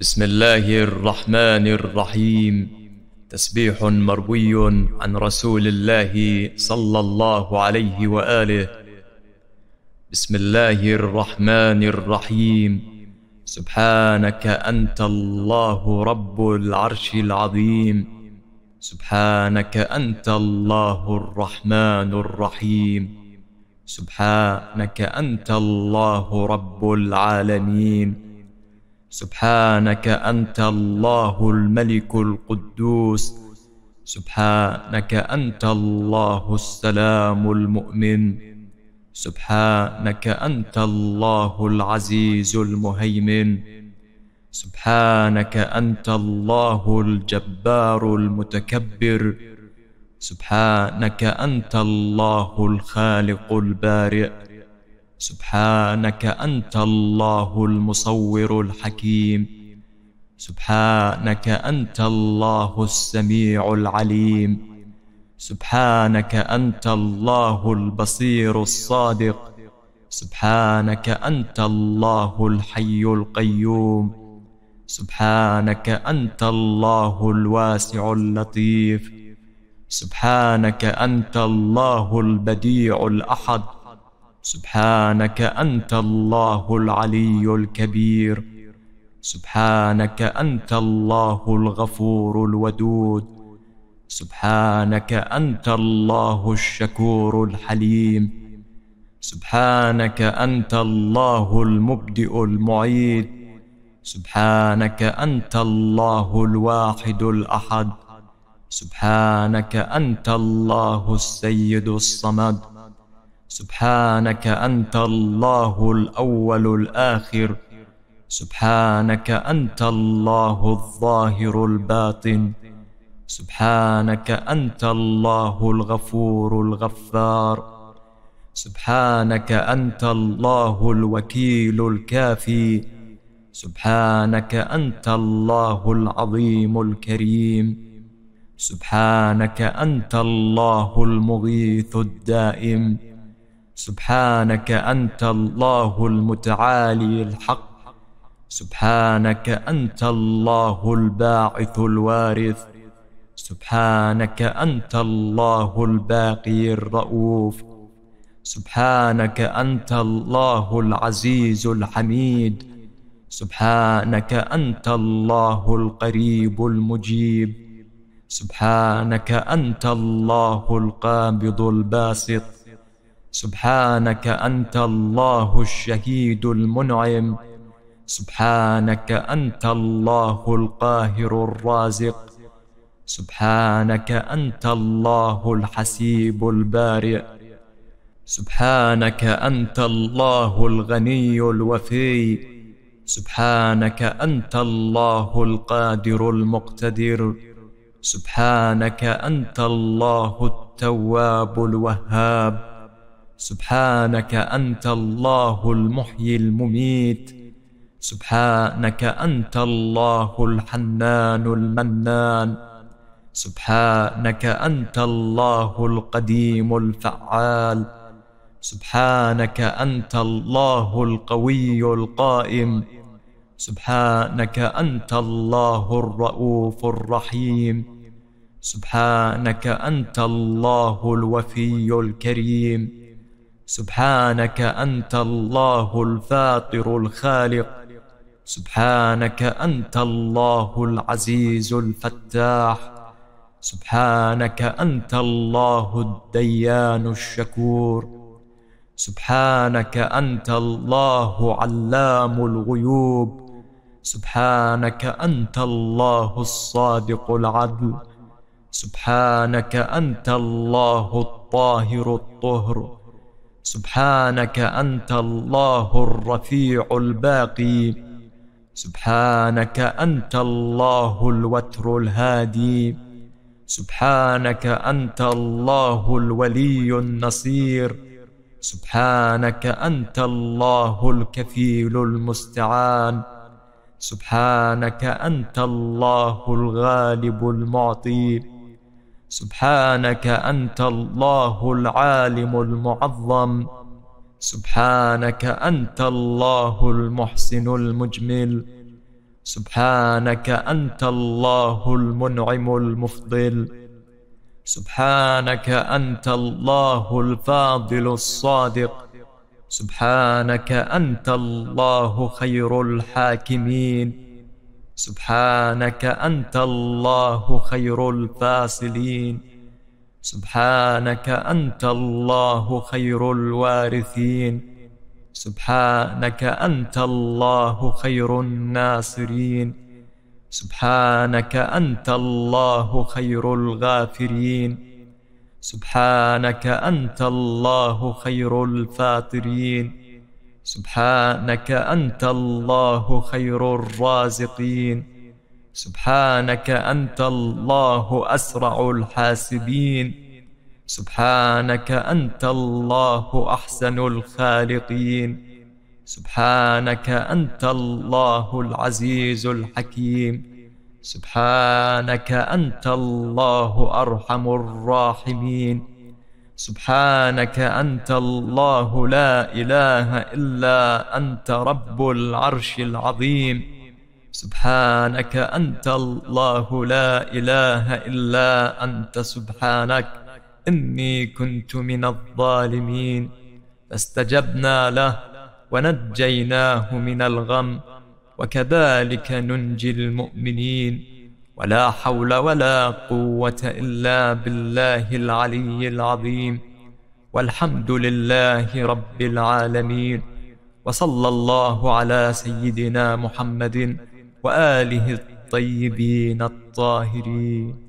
بسم الله الرحمن الرحيم تسبيح مروي عن رسول الله صلى الله عليه واله بسم الله الرحمن الرحيم سبحانك انت الله رب العرش العظيم سبحانك انت الله الرحمن الرحيم سبحانك انت الله رب العالمين سبحانك انت الله الملك القدوس سبحانك انت الله السلام المؤمن سبحانك انت الله العزيز المهيمن سبحانك انت الله الجبار المتكبر سبحانك انت الله الخالق البارئ سبحانك أنت الله المصور الحكيم سبحانك أنت الله السميع العليم سبحانك أنت الله البصير الصادق سبحانك أنت الله الحي القيوم سبحانك أنت الله الواسع اللطيف سبحانك أنت الله البديع الأحد سبحانك أنت الله العلي الكبير سبحانك أنت الله الغفور الودود سبحانك أنت الله الشكور الحليم سبحانك أنت الله المبدئ المعيد سبحانك أنت الله الواحد الأحد سبحانك أنت الله السيد الصمد سبحانك انت الله الاول الاخر سبحانك انت الله الظاهر الباطن سبحانك انت الله الغفور الغفار سبحانك انت الله الوكيل الكافي سبحانك انت الله العظيم الكريم سبحانك انت الله المغيث الدائم سبحانك أنت الله المتعالي الحق سبحانك أنت الله الباعث الوارث سبحانك أنت الله الباقي الرؤوف سبحانك أنت الله العزيز الحميد سبحانك أنت الله القريب المجيب سبحانك أنت الله القابض الباسط سبحانك أنت الله الشهيد المنعم سبحانك أنت الله القاهر الرازق سبحانك أنت الله الحسيب البارئ سبحانك أنت الله الغني الوفي سبحانك أنت الله القادر المقتدر سبحانك أنت الله التواب الوهاب سبحانك أنت الله المحيي المميت سبحانك أنت الله الحنان المنان سبحانك أنت الله القديم الفعال سبحانك أنت الله القوي القائم سبحانك أنت الله الرؤوف الرحيم سبحانك أنت الله الوفي الكريم سبحانك انت الله الفاطر الخالق سبحانك انت الله العزيز الفتاح سبحانك انت الله الديان الشكور سبحانك انت الله علام الغيوب سبحانك انت الله الصادق العدل سبحانك انت الله الطاهر الطهر سبحانك أنت الله الرفيع الباقي سبحانك أنت الله الوتر الهادي سبحانك أنت الله الولي النصير سبحانك أنت الله الكفيل المستعان سبحانك أنت الله الغالب المعطي سبحانك انت الله العالم المعظم سبحانك انت الله المحسن المجمل سبحانك انت الله المنعم المفضل سبحانك انت الله الفاضل الصادق سبحانك انت الله خير الحاكمين سبحانك أنت الله خير الفاصلين سبحانك أنت الله خير الوارثين سبحانك أنت الله خير الناصرين سبحانك أنت الله خير الغافرين سبحانك أنت الله خير الفاطرين سبحانك انت الله خير الرازقين سبحانك انت الله اسرع الحاسبين سبحانك انت الله احسن الخالقين سبحانك انت الله العزيز الحكيم سبحانك انت الله ارحم الراحمين سبحانك انت الله لا اله الا انت رب العرش العظيم سبحانك انت الله لا اله الا انت سبحانك اني كنت من الظالمين فاستجبنا له ونجيناه من الغم وكذلك ننجي المؤمنين ولا حول ولا قوة إلا بالله العلي العظيم والحمد لله رب العالمين وصلى الله على سيدنا محمد وآله الطيبين الطاهرين